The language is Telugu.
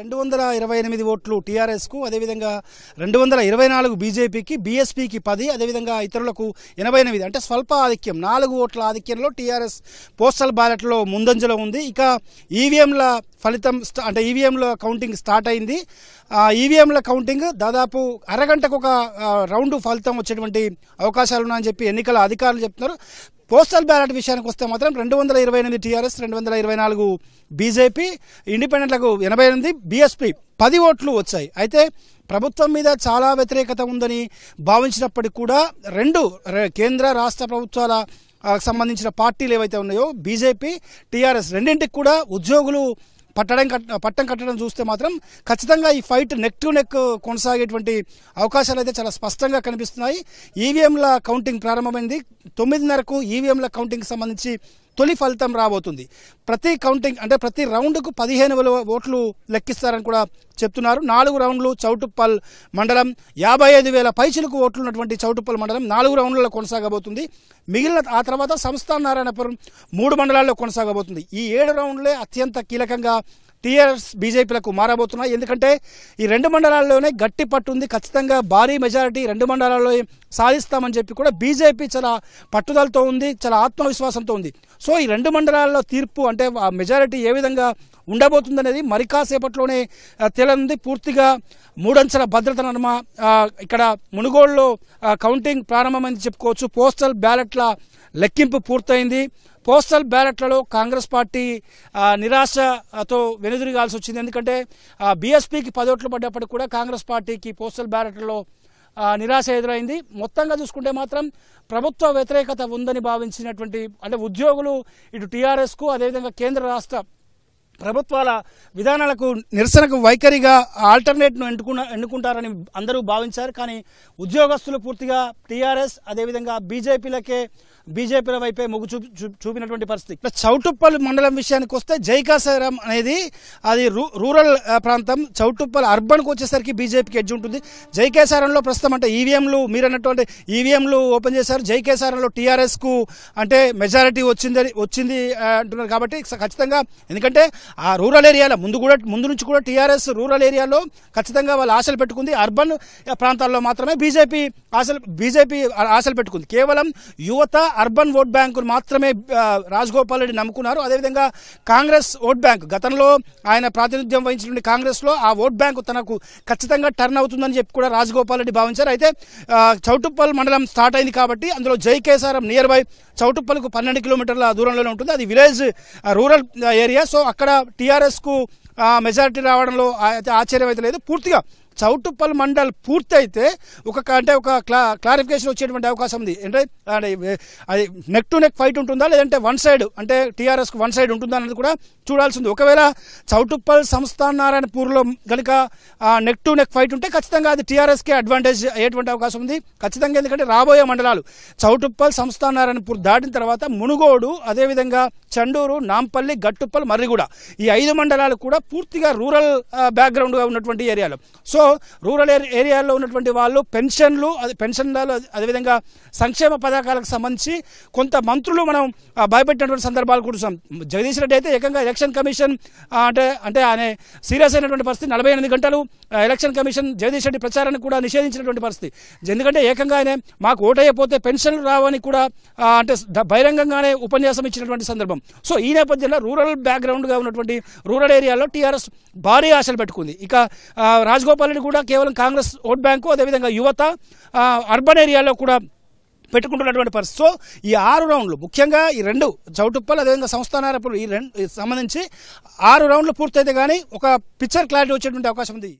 రెండు వందల ఇరవై ఎనిమిది ఓట్లు టీఆర్ఎస్కు అదేవిధంగా రెండు వందల ఇరవై నాలుగు బీజేపీకి బీఎస్పీకి పది అదేవిధంగా ఇతరులకు ఎనభై ఎనిమిది అంటే స్వల్ప ఆధిక్యం నాలుగు ఓట్ల ఆధిక్యంలో టీఆర్ఎస్ పోస్టల్ బ్యాలెట్లో ముందంజలో ఉంది ఇక ఈవీఎంల ఫలితం అంటే ఈవీఎంల కౌంటింగ్ స్టార్ట్ అయింది ఈవీఎంల కౌంటింగ్ దాదాపు అరగంటకు ఒక రౌండ్ ఫలితం వచ్చేటువంటి అవకాశాలు ఉన్నాయని చెప్పి ఎన్నికల అధికారులు చెప్తున్నారు పోస్టల్ బ్యాలెట్ విషయానికి వస్తే మాత్రం రెండు వందల ఇరవై ఎనిమిది టీఆర్ఎస్ రెండు వందల ఇరవై నాలుగు బీజేపీ ఇండిపెండెంట్లకు ఎనభై ఎనిమిది బీఎస్పీ పది ఓట్లు వచ్చాయి అయితే ప్రభుత్వం మీద చాలా వ్యతిరేకత ఉందని భావించినప్పటికీ కూడా రెండు కేంద్ర రాష్ట్ర ప్రభుత్వాల సంబంధించిన పార్టీలు ఏవైతే ఉన్నాయో బీజేపీ టీఆర్ఎస్ రెండింటికి కూడా ఉద్యోగులు పట్టడం పట్టం కట్టడం చూస్తే మాత్రం ఖచ్చితంగా ఈ ఫైట్ నెక్ టు నెక్ కొనసాగేటువంటి అవకాశాలు అయితే చాలా స్పష్టంగా కనిపిస్తున్నాయి ఈవీఎంల కౌంటింగ్ ప్రారంభమైంది తొమ్మిదిన్నరకు ఈవీఎంల కౌంటింగ్కి సంబంధించి తొలి ఫలితం రాబోతుంది ప్రతి కౌంటింగ్ అంటే ప్రతి రౌండ్కు పదిహేను వేల ఓట్లు లెక్కిస్తారని కూడా చెప్తున్నారు నాలుగు రౌండ్లు చౌటుప్పల్ మండలం యాభై ఐదు వేల పైచులకు ఓట్లు ఉన్నటువంటి చౌటుప్పల్ మండలం నాలుగు రౌండ్లలో కొనసాగబోతుంది మిగిలిన ఆ తర్వాత సంస్థానారాయణపురం నారాయణపురం మూడు మండలాల్లో కొనసాగబోతుంది ఈ ఏడు రౌండ్లే అత్యంత కీలకంగా టీఆర్ఎస్ బీజేపీలకు మారబోతున్నాయి ఎందుకంటే ఈ రెండు మండలాల్లోనే గట్టి పట్టుంది ఖచ్చితంగా భారీ మెజారిటీ రెండు మండలాల్లో సాధిస్తామని చెప్పి కూడా బీజేపీ చాలా పట్టుదలతో ఉంది చాలా ఆత్మవిశ్వాసంతో ఉంది సో ఈ రెండు మండలాల్లో తీర్పు అంటే మెజారిటీ ఏ విధంగా ఉండబోతుందనేది మరి కాసేపట్లోనే తేలనుంది పూర్తిగా మూడంచెల భద్రత నర్మ ఇక్కడ మునుగోడులో కౌంటింగ్ ప్రారంభమైంది చెప్పుకోవచ్చు పోస్టల్ బ్యాలెట్ల లెక్కింపు పూర్తయింది పోస్టల్ బ్యాలెట్లలో కాంగ్రెస్ పార్టీ నిరాశతో వెనుదిరగాల్సి వచ్చింది ఎందుకంటే బీఎస్పీకి పదోట్లు పడ్డప్పటికి కూడా కాంగ్రెస్ పార్టీకి పోస్టల్ బ్యాలెట్లలో నిరాశ ఎదురైంది మొత్తంగా చూసుకుంటే మాత్రం ప్రభుత్వ వ్యతిరేకత ఉందని భావించినటువంటి అంటే ఉద్యోగులు ఇటు టీఆర్ఎస్కు అదేవిధంగా కేంద్ర రాష్ట్ర ప్రభుత్వాల విధానాలకు నిరసనకు వైఖరిగా ఆల్టర్నేట్ను ఎన్నుకున్న ఎన్నుకుంటారని అందరూ భావించారు కానీ ఉద్యోగస్తులు పూర్తిగా టీఆర్ఎస్ అదేవిధంగా బీజేపీలకే బీజేపీల వైపే మొగ్గు చూ చూపినటువంటి పరిస్థితి ఇట్లా చౌటుప్పల్ మండలం విషయానికి వస్తే జైకాసరం అనేది అది రూరల్ ప్రాంతం చౌటుప్పల్ అర్బన్కి వచ్చేసరికి బీజేపీకి ఎడ్జ్ ఉంటుంది జైకేసారంలో ప్రస్తుతం అంటే ఈవీఎంలు మీరు అన్నటువంటి ఈవీఎంలు ఓపెన్ చేశారు జైకేసారంలో టీఆర్ఎస్కు అంటే మెజారిటీ వచ్చిందని వచ్చింది అంటున్నారు కాబట్టి ఖచ్చితంగా ఎందుకంటే ఆ రూరల్ ఏరియాలో ముందు కూడా ముందు నుంచి కూడా టీఆర్ఎస్ రూరల్ ఏరియాలో ఖచ్చితంగా వాళ్ళు ఆశలు పెట్టుకుంది అర్బన్ ప్రాంతాల్లో మాత్రమే బీజేపీ ఆశలు బీజేపీ ఆశలు పెట్టుకుంది కేవలం యువత అర్బన్ ఓట్ బ్యాంకును మాత్రమే రాజగోపాల్ రెడ్డి నమ్ముకున్నారు అదేవిధంగా కాంగ్రెస్ ఓట్ బ్యాంక్ గతంలో ఆయన ప్రాతినిధ్యం వహించినటువంటి కాంగ్రెస్లో ఆ ఓట్ బ్యాంకు తనకు ఖచ్చితంగా టర్న్ అవుతుందని చెప్పి కూడా రాజగోపాల్ రెడ్డి భావించారు అయితే చౌటుప్పల్ మండలం స్టార్ట్ అయింది కాబట్టి అందులో జై నియర్ బై చౌటుప్పలకు పన్నెండు కిలోమీటర్ల దూరంలోనే ఉంటుంది అది విలేజ్ రూరల్ ఏరియా సో అక్కడ టీఆర్ఎస్ కు మెజారిటీ రావడంలో ఆశ్చర్యం అయితే లేదు పూర్తిగా చౌటుప్పల్ మండల్ పూర్తయితే ఒక అంటే ఒక క్లా క్లారిఫికేషన్ వచ్చేటువంటి అవకాశం ఉంది అంటే అది నెక్ టు నెక్ ఫైట్ ఉంటుందా లేదంటే వన్ సైడ్ అంటే టీఆర్ఎస్కు వన్ సైడ్ ఉంటుందా అనేది కూడా చూడాల్సింది ఒకవేళ చౌటుప్పల్ నారాయణపూర్లో కనుక నెక్ టు నెక్ ఫైట్ ఉంటే ఖచ్చితంగా అది టీఆర్ఎస్కే అడ్వాంటేజ్ అయ్యేటువంటి అవకాశం ఉంది ఖచ్చితంగా ఎందుకంటే రాబోయే మండలాలు చౌటుప్పల్ నారాయణపూర్ దాటిన తర్వాత మునుగోడు అదేవిధంగా చండూరు నాంపల్లి గట్టుప్పల్ మర్రిగూడ ఈ ఐదు మండలాలు కూడా పూర్తిగా రూరల్ బ్యాక్గ్రౌండ్గా ఉన్నటువంటి ఏరియాలు సో సో రూరల్ ఏరియాలో ఉన్నటువంటి వాళ్ళు పెన్షన్లు పెన్షన్లు అదేవిధంగా సంక్షేమ పథకాలకు సంబంధించి కొంత మంత్రులు మనం భయపెట్టినటువంటి సందర్భాలు కూర్చున్నాం జగదీష్ రెడ్డి అయితే ఏకంగా ఎలక్షన్ కమిషన్ అంటే అంటే ఆయన సీరియస్ అయినటువంటి పరిస్థితి నలభై ఎనిమిది గంటలు ఎలక్షన్ కమిషన్ జగదీష్ రెడ్డి ప్రచారాన్ని కూడా నిషేధించినటువంటి పరిస్థితి ఎందుకంటే ఏకంగా ఆయన మాకు ఓటైపోతే పెన్షన్లు రావని కూడా అంటే బహిరంగంగానే ఉపన్యాసం ఇచ్చినటువంటి సందర్భం సో ఈ నేపథ్యంలో రూరల్ బ్యాక్గ్రౌండ్గా ఉన్నటువంటి రూరల్ ఏరియాలో టీఆర్ఎస్ భారీ ఆశలు పెట్టుకుంది ఇక రాజగోపాల్ వాళ్ళని కూడా కేవలం కాంగ్రెస్ ఓట్ బ్యాంకు అదేవిధంగా యువత అర్బన్ ఏరియాలో కూడా పెట్టుకుంటున్నటువంటి పరిస్థితి సో ఈ ఆరు రౌండ్లు ముఖ్యంగా ఈ రెండు చౌటుప్పలు అదేవిధంగా సంస్థానారపులు ఈ రెండు సంబంధించి ఆరు రౌండ్లు పూర్తయితే కానీ ఒక పిక్చర్ క్లారిటీ వచ్చేటువంటి అవకాశం ఉంది